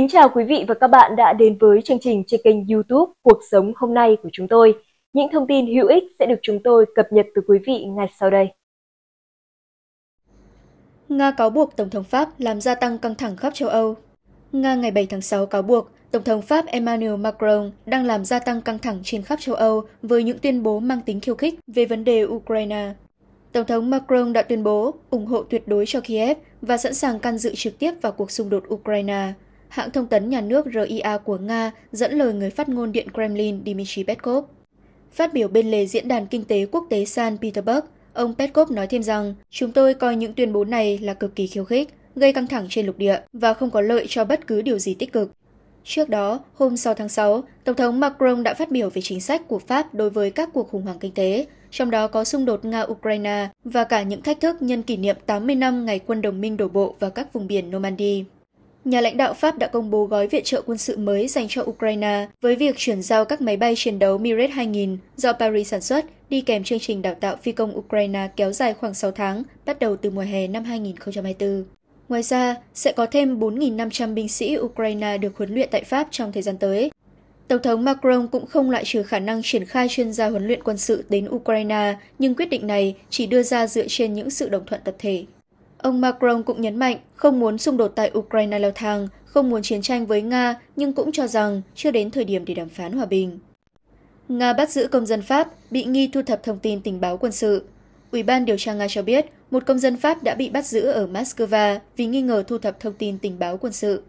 Kính chào quý vị và các bạn đã đến với chương trình trên kênh YouTube Cuộc sống hôm nay của chúng tôi. Những thông tin hữu ích sẽ được chúng tôi cập nhật từ quý vị ngay sau đây. Nga cáo buộc Tổng thống Pháp làm gia tăng căng thẳng khắp châu Âu. Nga ngày 7 tháng 6 cáo buộc Tổng thống Pháp Emmanuel Macron đang làm gia tăng căng thẳng trên khắp châu Âu với những tuyên bố mang tính khiêu khích về vấn đề Ukraine. Tổng thống Macron đã tuyên bố ủng hộ tuyệt đối cho Kiev và sẵn sàng can dự trực tiếp vào cuộc xung đột Ukraine, hãng thông tấn nhà nước RIA của Nga dẫn lời người phát ngôn Điện Kremlin Dmitry Peskov. Phát biểu bên lề Diễn đàn Kinh tế Quốc tế San Petersburg, ông Peskov nói thêm rằng chúng tôi coi những tuyên bố này là cực kỳ khiêu khích, gây căng thẳng trên lục địa và không có lợi cho bất cứ điều gì tích cực. Trước đó, hôm 6 tháng 6, Tổng thống Macron đã phát biểu về chính sách của Pháp đối với các cuộc khủng hoảng kinh tế, trong đó có xung đột Nga-Ukraine và cả những thách thức nhân kỷ niệm 80 năm ngày quân đồng minh đổ bộ vào các vùng biển Normandy. Nhà lãnh đạo Pháp đã công bố gói viện trợ quân sự mới dành cho Ukraine với việc chuyển giao các máy bay chiến đấu Mirage 2000 do Paris sản xuất đi kèm chương trình đào tạo phi công Ukraine kéo dài khoảng 6 tháng, bắt đầu từ mùa hè năm 2024. Ngoài ra, sẽ có thêm 4.500 binh sĩ Ukraine được huấn luyện tại Pháp trong thời gian tới. Tổng thống Macron cũng không loại trừ khả năng triển khai chuyên gia huấn luyện quân sự đến Ukraine, nhưng quyết định này chỉ đưa ra dựa trên những sự đồng thuận tập thể. Ông Macron cũng nhấn mạnh không muốn xung đột tại Ukraine leo thang, không muốn chiến tranh với Nga nhưng cũng cho rằng chưa đến thời điểm để đàm phán hòa bình. Nga bắt giữ công dân Pháp bị nghi thu thập thông tin tình báo quân sự. Ủy ban điều tra Nga cho biết một công dân Pháp đã bị bắt giữ ở Moscow vì nghi ngờ thu thập thông tin tình báo quân sự.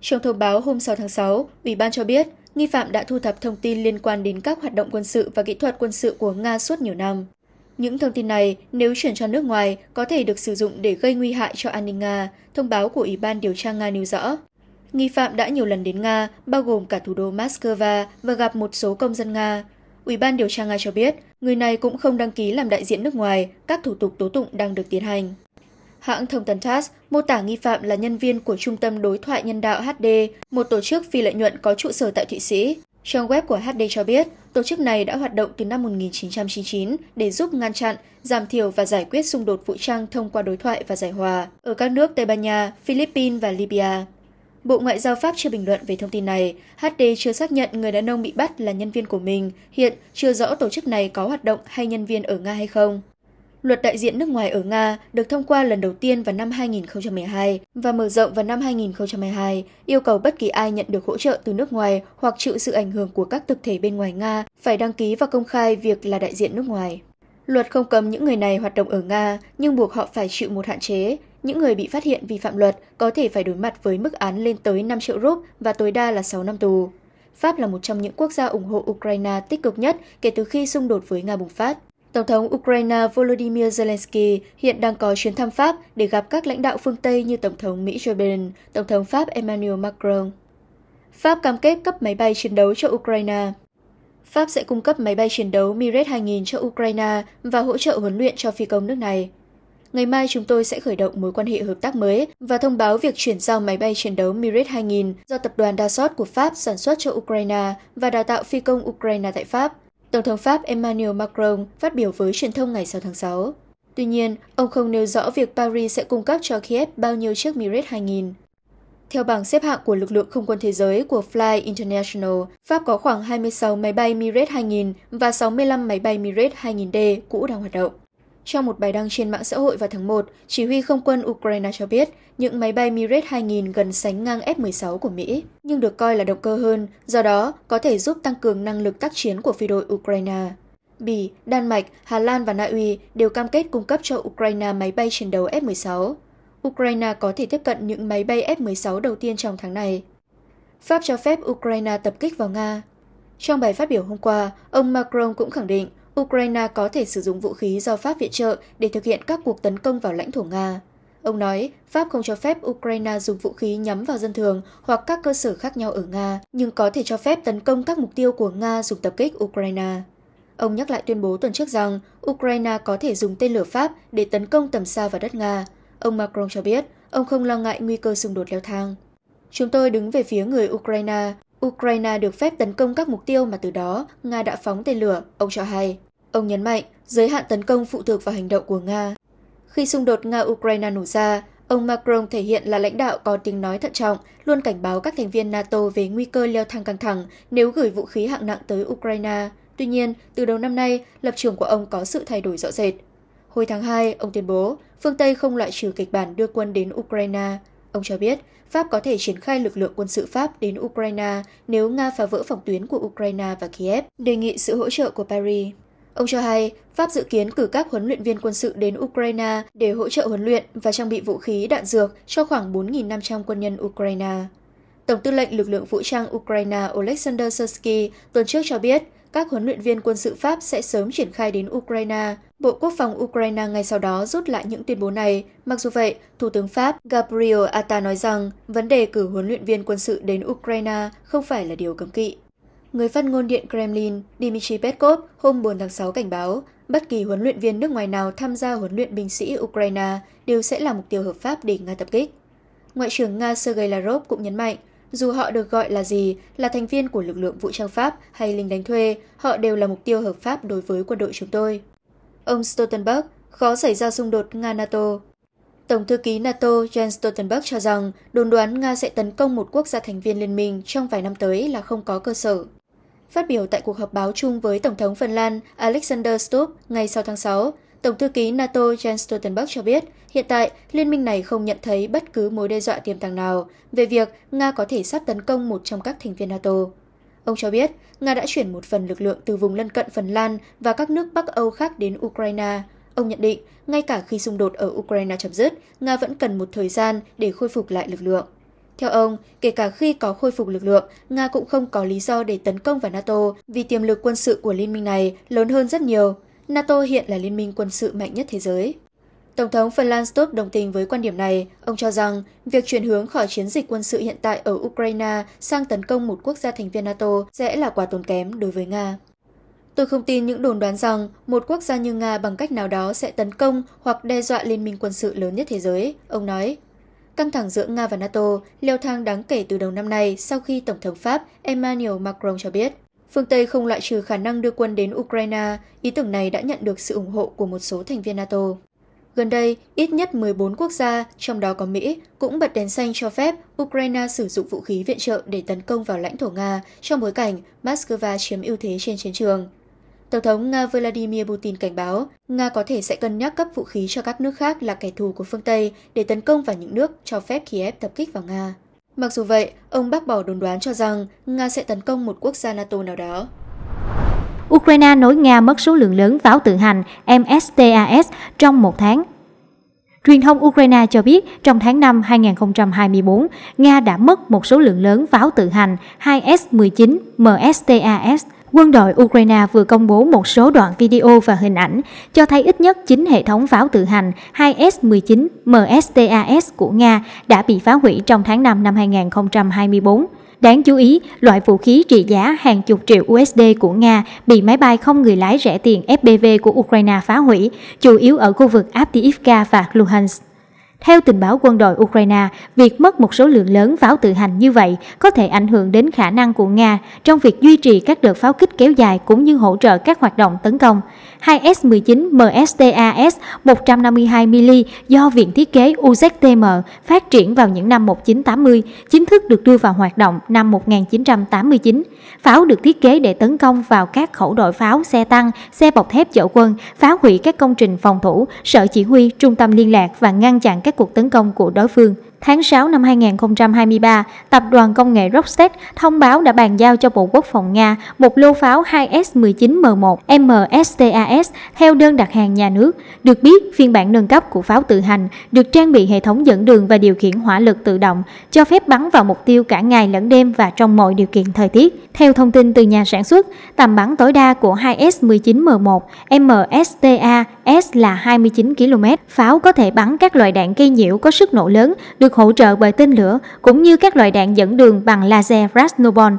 Trong thông báo hôm 6 tháng 6, Ủy ban cho biết nghi phạm đã thu thập thông tin liên quan đến các hoạt động quân sự và kỹ thuật quân sự của Nga suốt nhiều năm. Những thông tin này, nếu chuyển cho nước ngoài, có thể được sử dụng để gây nguy hại cho an ninh Nga, thông báo của Ủy ban điều tra Nga nêu rõ. Nghi phạm đã nhiều lần đến Nga, bao gồm cả thủ đô Moscow và gặp một số công dân Nga. Ủy ban điều tra Nga cho biết, người này cũng không đăng ký làm đại diện nước ngoài, các thủ tục tố tụng đang được tiến hành. Hãng thông tấn TASS mô tả nghi phạm là nhân viên của Trung tâm Đối thoại Nhân đạo HD, một tổ chức phi lợi nhuận có trụ sở tại Thụy Sĩ. Trang web của HD cho biết, tổ chức này đã hoạt động từ năm 1999 để giúp ngăn chặn, giảm thiểu và giải quyết xung đột vũ trang thông qua đối thoại và giải hòa ở các nước Tây Ban Nha, Philippines và Libya. Bộ Ngoại giao Pháp chưa bình luận về thông tin này. HD chưa xác nhận người đàn ông bị bắt là nhân viên của mình, hiện chưa rõ tổ chức này có hoạt động hay nhân viên ở Nga hay không. Luật đại diện nước ngoài ở Nga được thông qua lần đầu tiên vào năm 2012 và mở rộng vào năm 2022, yêu cầu bất kỳ ai nhận được hỗ trợ từ nước ngoài hoặc chịu sự ảnh hưởng của các thực thể bên ngoài Nga phải đăng ký và công khai việc là đại diện nước ngoài. Luật không cấm những người này hoạt động ở Nga, nhưng buộc họ phải chịu một hạn chế. Những người bị phát hiện vi phạm luật có thể phải đối mặt với mức án lên tới 5 triệu rúp và tối đa là 6 năm tù. Pháp là một trong những quốc gia ủng hộ Ukraine tích cực nhất kể từ khi xung đột với Nga bùng phát. Tổng thống Ukraine Volodymyr Zelensky hiện đang có chuyến thăm Pháp để gặp các lãnh đạo phương Tây như Tổng thống Mỹ Joe Biden, Tổng thống Pháp Emmanuel Macron. Pháp cam kết cấp máy bay chiến đấu cho Ukraine. Pháp sẽ cung cấp máy bay chiến đấu Mirage 2000 cho Ukraine và hỗ trợ huấn luyện cho phi công nước này. Ngày mai chúng tôi sẽ khởi động mối quan hệ hợp tác mới và thông báo việc chuyển giao máy bay chiến đấu Mirage 2000 do tập đoàn Dassault của Pháp sản xuất cho Ukraine và đào tạo phi công Ukraine tại Pháp, Tổng thống Pháp Emmanuel Macron phát biểu với truyền thông ngày 6 tháng 6. Tuy nhiên, ông không nêu rõ việc Paris sẽ cung cấp cho Kiev bao nhiêu chiếc Mirage 2000. Theo bảng xếp hạng của lực lượng không quân thế giới của Fly International, Pháp có khoảng 26 máy bay Mirage 2000 và 65 máy bay Mirage 2000D cũ đang hoạt động. Trong một bài đăng trên mạng xã hội vào tháng 1, chỉ huy không quân Ukraine cho biết những máy bay Mirage 2000 gần sánh ngang F-16 của Mỹ, nhưng được coi là động cơ hơn, do đó có thể giúp tăng cường năng lực tác chiến của phi đội Ukraine. Bỉ, Đan Mạch, Hà Lan và Na Uy đều cam kết cung cấp cho Ukraine máy bay chiến đấu F-16. Ukraine có thể tiếp cận những máy bay F-16 đầu tiên trong tháng này. Pháp cho phép Ukraine tập kích vào Nga. Trong bài phát biểu hôm qua, ông Macron cũng khẳng định Ukraine có thể sử dụng vũ khí do Pháp viện trợ để thực hiện các cuộc tấn công vào lãnh thổ Nga. Ông nói, Pháp không cho phép Ukraine dùng vũ khí nhắm vào dân thường hoặc các cơ sở khác nhau ở Nga, nhưng có thể cho phép tấn công các mục tiêu của Nga dùng tập kích Ukraine. Ông nhắc lại tuyên bố tuần trước rằng Ukraine có thể dùng tên lửa Pháp để tấn công tầm xa vào đất Nga. Ông Macron cho biết, ông không lo ngại nguy cơ xung đột leo thang. Chúng tôi đứng về phía người Ukraine. Ukraine được phép tấn công các mục tiêu mà từ đó Nga đã phóng tên lửa, ông cho hay. Ông nhấn mạnh giới hạn tấn công phụ thuộc vào hành động của Nga. Khi xung đột Nga-Ukraine nổ ra, ông Macron thể hiện là lãnh đạo có tiếng nói thận trọng, luôn cảnh báo các thành viên NATO về nguy cơ leo thang căng thẳng nếu gửi vũ khí hạng nặng tới Ukraine. Tuy nhiên, từ đầu năm nay, lập trường của ông có sự thay đổi rõ rệt. Hồi tháng 2, ông tuyên bố phương Tây không loại trừ kịch bản đưa quân đến Ukraine. Ông cho biết Pháp có thể triển khai lực lượng quân sự Pháp đến Ukraine nếu Nga phá vỡ phòng tuyến của Ukraine và Kiev, đề nghị sự hỗ trợ của Paris. Ông cho hay, Pháp dự kiến cử các huấn luyện viên quân sự đến Ukraine để hỗ trợ huấn luyện và trang bị vũ khí đạn dược cho khoảng 4.500 quân nhân Ukraine. Tổng tư lệnh lực lượng vũ trang Ukraine Oleksandr Sersky tuần trước cho biết, các huấn luyện viên quân sự Pháp sẽ sớm triển khai đến Ukraine. Bộ Quốc phòng Ukraine ngay sau đó rút lại những tuyên bố này. Mặc dù vậy, Thủ tướng Pháp Gabriel Attal nói rằng vấn đề cử huấn luyện viên quân sự đến Ukraine không phải là điều cấm kỵ người phát ngôn Điện Kremlin Dmitry Peskov hôm 4 tháng 6 cảnh báo bất kỳ huấn luyện viên nước ngoài nào tham gia huấn luyện binh sĩ Ukraine đều sẽ là mục tiêu hợp pháp để Nga tập kích. Ngoại trưởng Nga Sergei Lavrov cũng nhấn mạnh, dù họ được gọi là gì, là thành viên của lực lượng vũ trang Pháp hay lính đánh thuê, họ đều là mục tiêu hợp pháp đối với quân đội chúng tôi. Ông Stoltenberg, khó xảy ra xung đột Nga-NATO. Tổng thư ký NATO Jens Stoltenberg cho rằng đồn đoán Nga sẽ tấn công một quốc gia thành viên liên minh trong vài năm tới là không có cơ sở. Phát biểu tại cuộc họp báo chung với Tổng thống Phần Lan Alexander Stubb ngày 6 tháng 6, Tổng thư ký NATO Jens Stoltenberg cho biết, hiện tại liên minh này không nhận thấy bất cứ mối đe dọa tiềm tàng nào về việc Nga có thể sắp tấn công một trong các thành viên NATO. Ông cho biết, Nga đã chuyển một phần lực lượng từ vùng lân cận Phần Lan và các nước Bắc Âu khác đến Ukraine. Ông nhận định, ngay cả khi xung đột ở Ukraine chấm dứt, Nga vẫn cần một thời gian để khôi phục lại lực lượng. Theo ông, kể cả khi có khôi phục lực lượng, Nga cũng không có lý do để tấn công vào NATO vì tiềm lực quân sự của liên minh này lớn hơn rất nhiều. NATO hiện là liên minh quân sự mạnh nhất thế giới. Tổng thống Phần Lan Stop đồng tình với quan điểm này. Ông cho rằng việc chuyển hướng khỏi chiến dịch quân sự hiện tại ở Ukraine sang tấn công một quốc gia thành viên NATO sẽ là quả tốn kém đối với Nga. Tôi không tin những đồn đoán rằng một quốc gia như Nga bằng cách nào đó sẽ tấn công hoặc đe dọa liên minh quân sự lớn nhất thế giới, ông nói. Căng thẳng giữa Nga và NATO leo thang đáng kể từ đầu năm nay sau khi Tổng thống Pháp Emmanuel Macron cho biết phương Tây không loại trừ khả năng đưa quân đến Ukraine, ý tưởng này đã nhận được sự ủng hộ của một số thành viên NATO. Gần đây, ít nhất 14 quốc gia, trong đó có Mỹ, cũng bật đèn xanh cho phép Ukraine sử dụng vũ khí viện trợ để tấn công vào lãnh thổ Nga trong bối cảnh Moscow chiếm ưu thế trên chiến trường. Tổng thống Nga Vladimir Putin cảnh báo Nga có thể sẽ cân nhắc cấp vũ khí cho các nước khác là kẻ thù của phương Tây để tấn công vào những nước cho phép Kiev tập kích vào Nga. Mặc dù vậy, ông bác bỏ đồn đoán cho rằng Nga sẽ tấn công một quốc gia NATO nào đó. Ukraine nối Nga mất số lượng lớn pháo tự hành MSTAS trong một tháng. Truyền thông Ukraine cho biết trong tháng 5 2024, Nga đã mất một số lượng lớn pháo tự hành 2S-19 MSTAS Quân đội Ukraine vừa công bố một số đoạn video và hình ảnh cho thấy ít nhất 9 hệ thống pháo tự hành 2S-19 MSTAS của Nga đã bị phá hủy trong tháng 5 năm 2024. Đáng chú ý, loại vũ khí trị giá hàng chục triệu USD của Nga bị máy bay không người lái rẻ tiền FPV của Ukraine phá hủy, chủ yếu ở khu vực Avdiivka và Luhansk. Theo tình báo quân đội Ukraine, việc mất một số lượng lớn pháo tự hành như vậy có thể ảnh hưởng đến khả năng của Nga trong việc duy trì các đợt pháo kích kéo dài cũng như hỗ trợ các hoạt động tấn công. Hai s 19 MSTAS 152mm do Viện Thiết kế UZTM phát triển vào những năm 1980, chính thức được đưa vào hoạt động năm 1989. Pháo được thiết kế để tấn công vào các khẩu đội pháo, xe tăng, xe bọc thép chở quân, phá hủy các công trình phòng thủ, sở chỉ huy, trung tâm liên lạc và ngăn chặn các cuộc tấn công của đối phương. Tháng 6 năm 2023, Tập đoàn Công nghệ Rockset thông báo đã bàn giao cho Bộ Quốc phòng Nga một lô pháo 2S-19M1 MSTAS theo đơn đặt hàng nhà nước. Được biết, phiên bản nâng cấp của pháo tự hành được trang bị hệ thống dẫn đường và điều khiển hỏa lực tự động, cho phép bắn vào mục tiêu cả ngày lẫn đêm và trong mọi điều kiện thời tiết. Theo thông tin từ nhà sản xuất, tầm bắn tối đa của 2S-19M1 MSTA S là 29 km. Pháo có thể bắn các loại đạn gây nhiễu có sức nổ lớn, được được hỗ trợ bởi tên lửa cũng như các loại đạn dẫn đường bằng laser Rasnobon.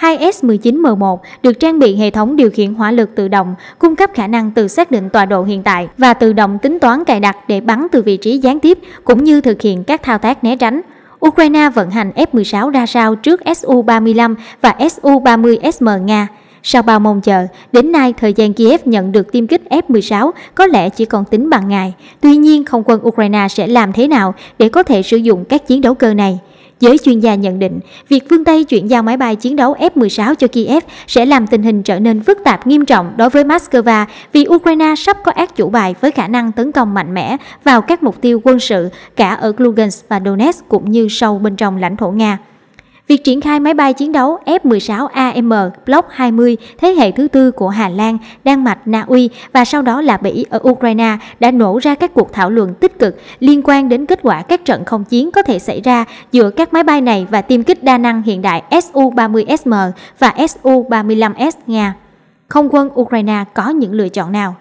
2S-19M1 được trang bị hệ thống điều khiển hỏa lực tự động, cung cấp khả năng tự xác định tọa độ hiện tại và tự động tính toán cài đặt để bắn từ vị trí gián tiếp cũng như thực hiện các thao tác né tránh. Ukraine vận hành F-16 ra sao trước Su-35 và Su-30SM Nga. Sau bao mong chờ, đến nay thời gian Kiev nhận được tiêm kích F-16 có lẽ chỉ còn tính bằng ngày. Tuy nhiên, không quân Ukraine sẽ làm thế nào để có thể sử dụng các chiến đấu cơ này? Giới chuyên gia nhận định, việc phương Tây chuyển giao máy bay chiến đấu F-16 cho Kiev sẽ làm tình hình trở nên phức tạp nghiêm trọng đối với Moscow vì Ukraine sắp có ác chủ bài với khả năng tấn công mạnh mẽ vào các mục tiêu quân sự cả ở Lugansk và Donetsk cũng như sâu bên trong lãnh thổ Nga. Việc triển khai máy bay chiến đấu F-16AM Block 20 thế hệ thứ tư của Hà Lan, Đan Mạch, Na Uy và sau đó là Bỉ ở Ukraine đã nổ ra các cuộc thảo luận tích cực liên quan đến kết quả các trận không chiến có thể xảy ra giữa các máy bay này và tiêm kích đa năng hiện đại Su-30SM và Su-35S Nga. Không quân Ukraine có những lựa chọn nào?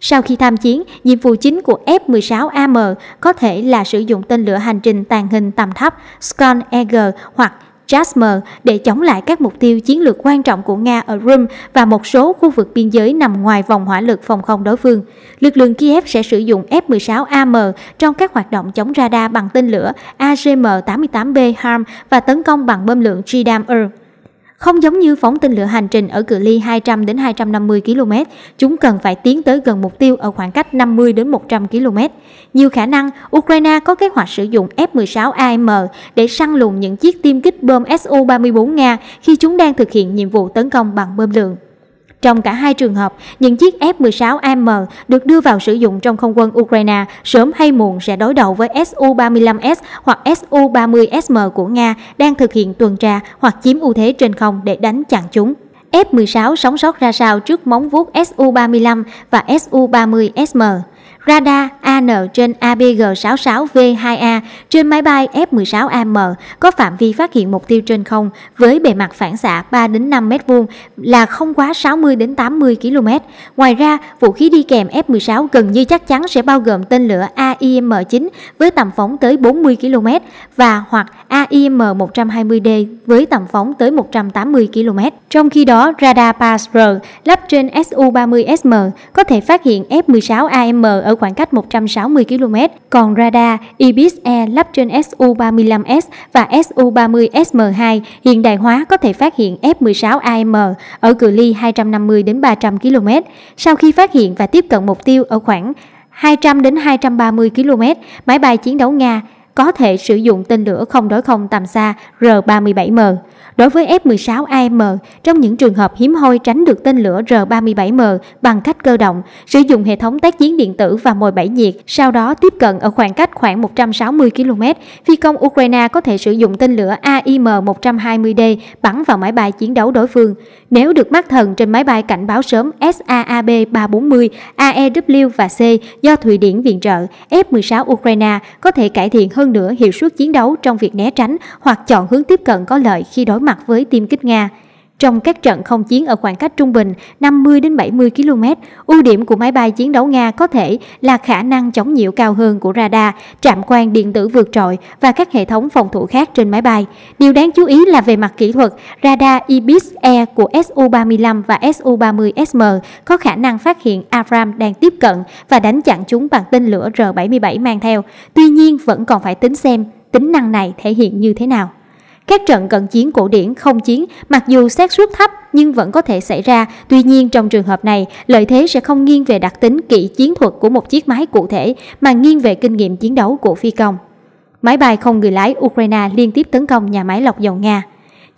Sau khi tham chiến, nhiệm vụ chính của F-16AM có thể là sử dụng tên lửa hành trình tàng hình tầm thấp Skåne Eagle hoặc Jasmer để chống lại các mục tiêu chiến lược quan trọng của Nga ở Crimea và một số khu vực biên giới nằm ngoài vòng hỏa lực phòng không đối phương. Lực lượng Kiev sẽ sử dụng F-16AM trong các hoạt động chống radar bằng tên lửa AGM-88B Harm và tấn công bằng bơm lượng GDAM-R. E không giống như phóng tên lửa hành trình ở cự ly 200 đến 250 km, chúng cần phải tiến tới gần mục tiêu ở khoảng cách 50 đến 100 km. Nhiều khả năng Ukraine có kế hoạch sử dụng F-16 AM để săn lùng những chiếc tiêm kích bơm Su-34 Nga khi chúng đang thực hiện nhiệm vụ tấn công bằng bơm lượng. Trong cả hai trường hợp, những chiếc F-16AM được đưa vào sử dụng trong không quân Ukraine sớm hay muộn sẽ đối đầu với Su-35S hoặc Su-30SM của Nga đang thực hiện tuần tra hoặc chiếm ưu thế trên không để đánh chặn chúng. F-16 sống sót ra sao trước móng vuốt Su-35 và Su-30SM? radar AN trên ABG-66V2A trên máy bay F-16AM có phạm vi phát hiện mục tiêu trên không với bề mặt phản xạ 3 đến 5 m2 là không quá 60 đến 80 km. Ngoài ra, vũ khí đi kèm F-16 gần như chắc chắn sẽ bao gồm tên lửa AIM-9 với tầm phóng tới 40 km và hoặc AIM-120D với tầm phóng tới 180 km. Trong khi đó, radar PASR lắp trên Su-30SM có thể phát hiện F-16AM ở ở khoảng cách 160 km. Còn radar IBIS-E lắp trên Su-35S và Su-30SM2 hiện đại hóa có thể phát hiện F-16AM ở cự ly 250 đến 300 km. Sau khi phát hiện và tiếp cận mục tiêu ở khoảng 200 đến 230 km, máy bay chiến đấu Nga có thể sử dụng tên lửa không đối không tầm xa R-37M. Đối với F-16 AM, trong những trường hợp hiếm hoi tránh được tên lửa R-37M bằng cách cơ động, sử dụng hệ thống tác chiến điện tử và mồi bẫy nhiệt, sau đó tiếp cận ở khoảng cách khoảng 160 km, phi công Ukraine có thể sử dụng tên lửa AIM-120D bắn vào máy bay chiến đấu đối phương. Nếu được mắt thần trên máy bay cảnh báo sớm SAAB-340, AEW và C do Thụy Điển viện trợ, F-16 Ukraine có thể cải thiện hơn nữa hiệu suất chiến đấu trong việc né tránh hoặc chọn hướng tiếp cận có lợi khi đối mặt với tiêm kích Nga. Trong các trận không chiến ở khoảng cách trung bình 50 đến 70 km, ưu điểm của máy bay chiến đấu Nga có thể là khả năng chống nhiễu cao hơn của radar, trạm quan điện tử vượt trội và các hệ thống phòng thủ khác trên máy bay. Điều đáng chú ý là về mặt kỹ thuật, radar IBIS-E của Su-35 và Su-30SM có khả năng phát hiện Avram đang tiếp cận và đánh chặn chúng bằng tên lửa R-77 mang theo. Tuy nhiên, vẫn còn phải tính xem tính năng này thể hiện như thế nào. Các trận cận chiến cổ điển không chiến mặc dù xác suất thấp nhưng vẫn có thể xảy ra, tuy nhiên trong trường hợp này, lợi thế sẽ không nghiêng về đặc tính kỹ chiến thuật của một chiếc máy cụ thể mà nghiêng về kinh nghiệm chiến đấu của phi công. Máy bay không người lái Ukraine liên tiếp tấn công nhà máy lọc dầu Nga.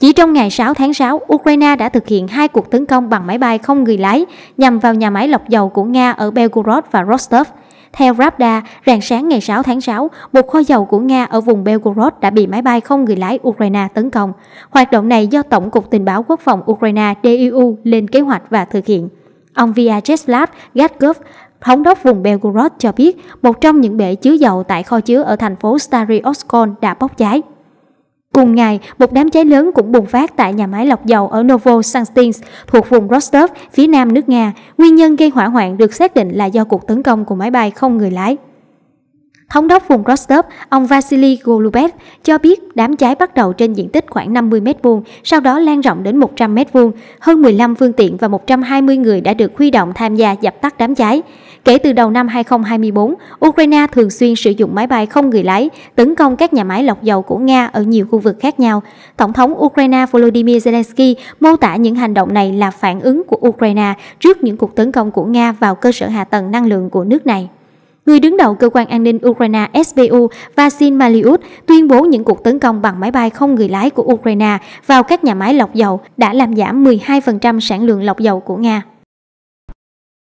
Chỉ trong ngày 6 tháng 6, Ukraine đã thực hiện hai cuộc tấn công bằng máy bay không người lái nhằm vào nhà máy lọc dầu của Nga ở Belgorod và Rostov. Theo Ravda, rạng sáng ngày 6 tháng 6, một kho dầu của Nga ở vùng Belgorod đã bị máy bay không người lái Ukraine tấn công. Hoạt động này do Tổng cục Tình báo Quốc phòng Ukraine DIU lên kế hoạch và thực hiện. Ông Vyacheslav Gatkov, thống đốc vùng Belgorod cho biết một trong những bể chứa dầu tại kho chứa ở thành phố Starý Oskol đã bốc cháy. Cùng ngày, một đám cháy lớn cũng bùng phát tại nhà máy lọc dầu ở Novosantinsk thuộc vùng Rostov, phía nam nước Nga. Nguyên nhân gây hỏa hoạn được xác định là do cuộc tấn công của máy bay không người lái. Thống đốc vùng Rostov, ông Vasily Golubev cho biết đám cháy bắt đầu trên diện tích khoảng 50 m2, sau đó lan rộng đến 100 m2. Hơn 15 phương tiện và 120 người đã được huy động tham gia dập tắt đám cháy. Kể từ đầu năm 2024, Ukraine thường xuyên sử dụng máy bay không người lái tấn công các nhà máy lọc dầu của Nga ở nhiều khu vực khác nhau. Tổng thống Ukraine Volodymyr Zelensky mô tả những hành động này là phản ứng của Ukraine trước những cuộc tấn công của Nga vào cơ sở hạ tầng năng lượng của nước này. Người đứng đầu cơ quan an ninh Ukraine SBU Vasin Maliut tuyên bố những cuộc tấn công bằng máy bay không người lái của Ukraine vào các nhà máy lọc dầu đã làm giảm 12% sản lượng lọc dầu của Nga.